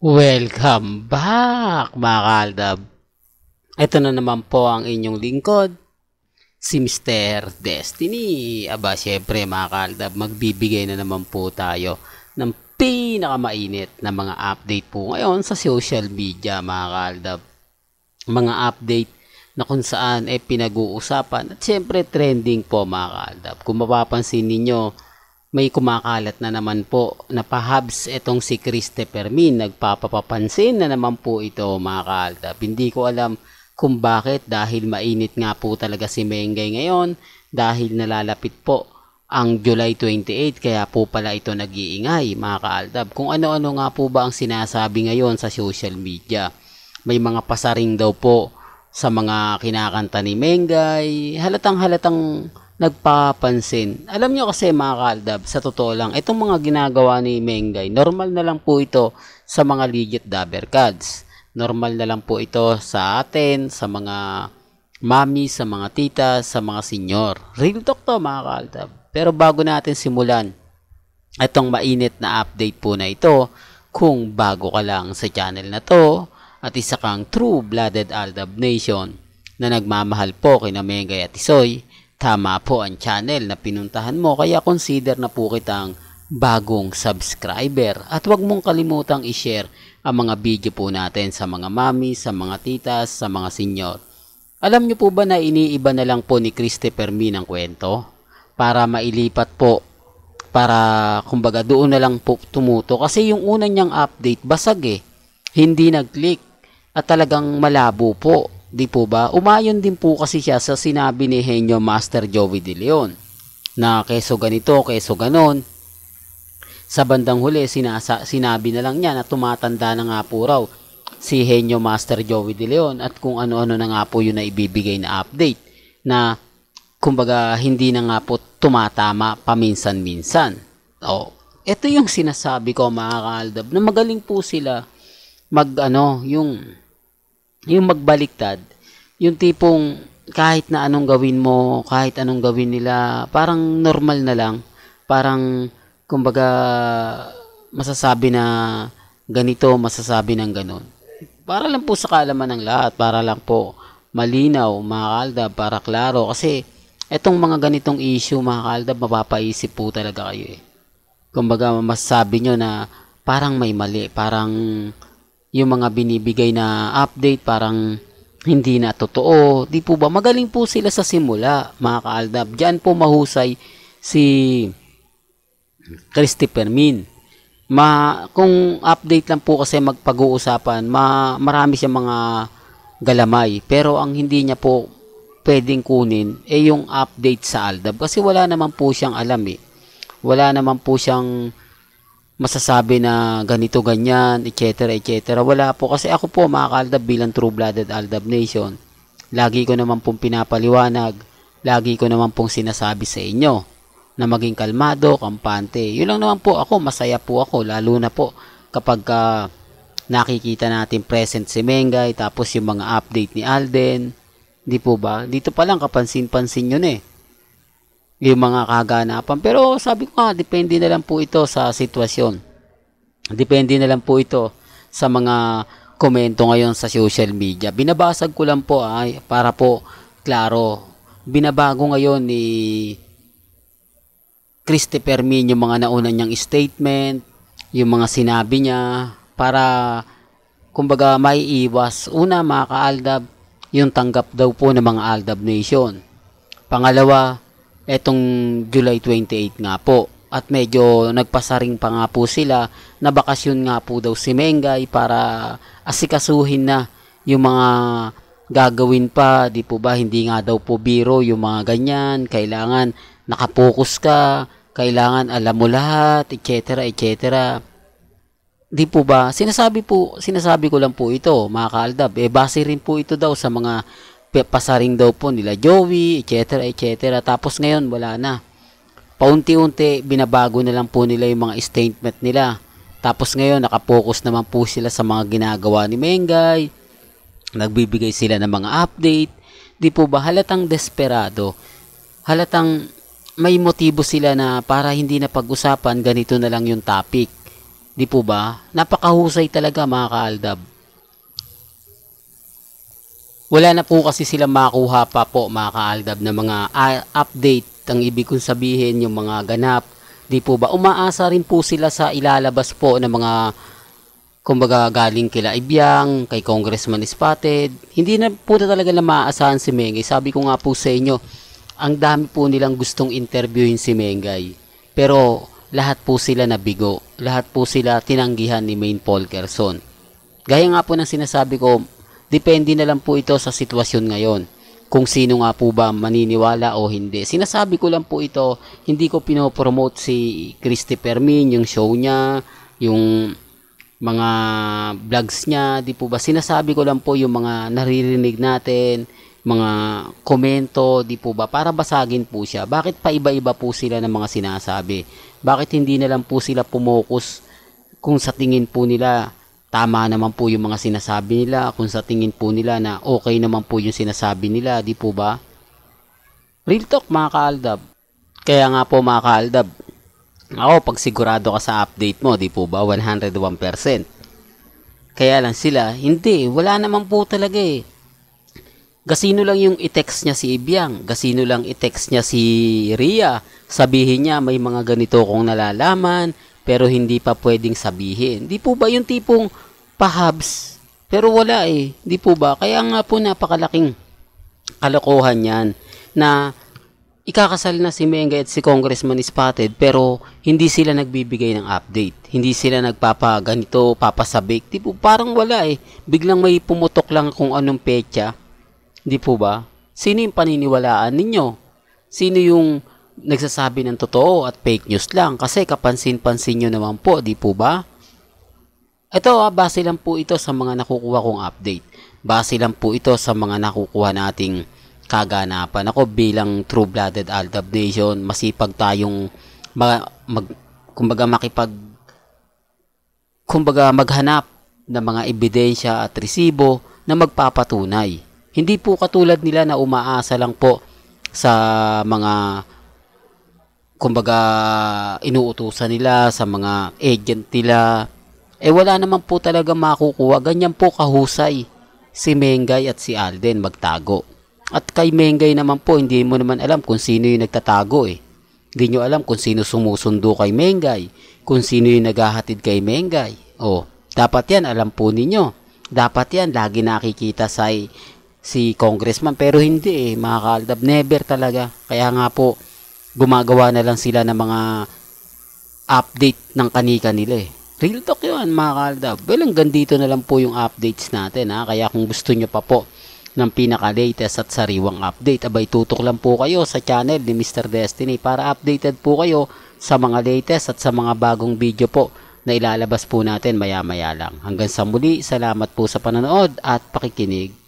Welcome back mga kaaldab. Ito na naman po ang inyong lingkod, si Mr. Destiny. Aba syempre mga kaaldab, magbibigay na naman po tayo ng pinakamainit na mga update po ngayon sa social media mga kaaldab. Mga update na kung saan eh pinag-uusapan at syempre trending po mga kaaldab. Kung mapapansin ninyo, may kumakalat na naman po na perhaps itong si Christopher Min nagpapapansin na naman po ito mga kaaldab. Hindi ko alam kung bakit dahil mainit nga po talaga si Mengay ngayon dahil nalalapit po ang July 28 kaya po pala ito nag-iingay mga kaaldab. Kung ano-ano nga po ba ang sinasabi ngayon sa social media. May mga pasaring daw po sa mga kinakanta ni Mengay. Halatang halatang nagpapansin. Alam nyo kasi mga kaldab, sa totoo lang, itong mga ginagawa ni Mengay, normal na lang po ito sa mga legit dabber cards. Normal na lang po ito sa atin, sa mga mami, sa mga tita, sa mga senior. Real talk to mga kaldab. Pero bago natin simulan, itong mainit na update po na ito, kung bago ka lang sa channel na to, at isa kang true-blooded Aldab Nation na nagmamahal po kina Mengay at Isoy, Tama po ang channel na pinuntahan mo kaya consider na po kitang bagong subscriber at huwag mong kalimutang i-share ang mga video po natin sa mga mami, sa mga titas, sa mga senior. Alam nyo po ba na iniiba na lang po ni Christopher Min ang kwento? Para mailipat po, para kumbaga doon na lang po tumuto kasi yung una niyang update basag eh, hindi nag-click at talagang malabo po Di po ba? Umayon din po kasi siya sa sinabi ni Henyo Master Joey De Leon na keso ganito, keso ganon. Sa bandang huli, sinasa, sinabi na lang niya na tumatanda na nga po raw si Henyo Master Joey De Leon at kung ano-ano na nga po yun na ibibigay na update na kumbaga hindi na nga po tumatama paminsan-minsan. O, ito yung sinasabi ko mga kaaldab na magaling po sila mag ano, yung yung magbaliktad, yung tipong kahit na anong gawin mo, kahit anong gawin nila, parang normal na lang. Parang, kumbaga, masasabi na ganito, masasabi ng ganun. Para lang po sa kaalaman ng lahat, para lang po malinaw, mga kaaldab, para klaro. Kasi, etong mga ganitong issue, mga kaaldab, mapapaisip po talaga kayo eh. Kumbaga, masasabi nyo na parang may mali, parang yung mga binibigay na update parang hindi na totoo. Di po ba? Magaling po sila sa simula, mga kaaldab. Diyan po mahusay si Christopher Min. Ma, kung update lang po kasi magpag-uusapan, ma, marami siya mga galamay. Pero ang hindi niya po pwedeng kunin ay eh yung update sa Aldab kasi wala naman po siyang alam eh. Wala naman po siyang masasabi na ganito, ganyan, etc. etc. Wala po. Kasi ako po mga kaaldab bilang true-blooded Aldab Nation, lagi ko naman pong pinapaliwanag, lagi ko naman pong sinasabi sa inyo na maging kalmado, kampante. Yun lang naman po ako, masaya po ako, lalo na po kapag uh, nakikita natin present si Mengay, tapos yung mga update ni Alden, Di po ba? Dito pa lang kapansin-pansin yun eh yung mga kaganapan. Pero sabi ko nga, depende na lang po ito sa sitwasyon. Depende na lang po ito sa mga komento ngayon sa social media. Binabasag ko lang po ay ah, para po klaro. Binabago ngayon ni Christopher Min yung mga nauna niyang statement, yung mga sinabi niya para kumbaga may iwas. Una, mga ka-Aldab, yung tanggap daw po ng mga Aldab Nation. Pangalawa, etong July 28 nga po. At medyo nagpasaring pa nga po sila na bakasyon nga po daw si Mengay para asikasuhin na yung mga gagawin pa. Di po ba hindi nga daw po biro yung mga ganyan. Kailangan nakapokus ka. Kailangan alam mo lahat, etc. etc. Di po ba? Sinasabi po, sinasabi ko lang po ito, mga kaaldab. Eh, base rin po ito daw sa mga pasaring daw po nila Joey, etc. etc. Tapos ngayon wala na. Paunti-unti binabago na lang po nila yung mga statement nila. Tapos ngayon nakapokus naman po sila sa mga ginagawa ni Mengay. Nagbibigay sila ng mga update. Di po ba halatang desperado? Halatang may motibo sila na para hindi na pag-usapan ganito na lang yung topic. Di po ba? Napakahusay talaga mga kaaldab wala na po kasi sila makuha pa po mga kaaldab na mga ah, update ang ibig kong sabihin yung mga ganap di po ba umaasa rin po sila sa ilalabas po ng mga kumbaga galing kila Ibyang kay Congressman Spotted hindi na po na talaga na maaasahan si Mengay sabi ko nga po sa inyo ang dami po nilang gustong interviewin si Mengay pero lahat po sila nabigo lahat po sila tinanggihan ni Maine Paul Gerson gaya nga po ng sinasabi ko Depende na lang po ito sa sitwasyon ngayon kung sino nga po ba maniniwala o hindi. Sinasabi ko lang po ito, hindi ko pinopromote si Christy Permin, yung show niya, yung mga vlogs niya, di po ba? Sinasabi ko lang po yung mga naririnig natin, mga komento, di po ba? Para basagin po siya. Bakit pa iba-iba po sila ng mga sinasabi? Bakit hindi na lang po sila pumokus kung sa tingin po nila tama naman po yung mga sinasabi nila, kung sa tingin po nila na okay naman po yung sinasabi nila, di po ba? Real talk mga kaaldab. Kaya nga po mga kaaldab, ako pag sigurado ka sa update mo, di po ba 101%. Kaya lang sila, hindi, wala naman po talaga eh. Gasino lang yung i-text niya si Ibiang, gasino lang i-text niya si Ria, sabihin niya may mga ganito kong nalalaman, pero hindi pa pwedeng sabihin. Hindi po ba yung tipong pahabs? Pero wala eh. Hindi po ba? Kaya nga po napakalaking kalokohan yan na ikakasal na si Menga at si Congressman Spotted pero hindi sila nagbibigay ng update. Hindi sila nagpapaganito, papasabik. Di po, parang wala eh. Biglang may pumutok lang kung anong petya. Di po ba? Sino yung paniniwalaan ninyo? Sino yung nagsasabi ng totoo at fake news lang kasi kapansin-pansin nyo naman po, di po ba? Ito, ah, base lang po ito sa mga nakukuha kong update. Base lang po ito sa mga nakukuha nating kaganapan. Ako bilang true-blooded Aldab Nation, masipag tayong mag, mag, kumbaga makipag kumbaga maghanap ng mga ebidensya at resibo na magpapatunay. Hindi po katulad nila na umaasa lang po sa mga kumbaga inuutusan nila sa mga agent nila eh wala naman po talaga makukuha ganyan po kahusay si Mengay at si Alden magtago at kay Mengay naman po hindi mo naman alam kung sino yung nagtatago eh hindi nyo alam kung sino sumusundo kay Mengay kung sino yung naghahatid kay Mengay oh dapat yan alam po ninyo dapat yan lagi nakikita sa si congressman pero hindi eh mga kaaldab never talaga kaya nga po gumagawa na lang sila ng mga update ng kanika nila eh. Real talk yun mga kaldab. Well, hanggang dito na lang po yung updates natin ha. Kaya kung gusto nyo pa po ng pinaka-latest at sariwang update, abay tutok lang po kayo sa channel ni Mr. Destiny para updated po kayo sa mga latest at sa mga bagong video po na ilalabas po natin maya-maya lang. Hanggang sa muli, salamat po sa panonood at pakikinig.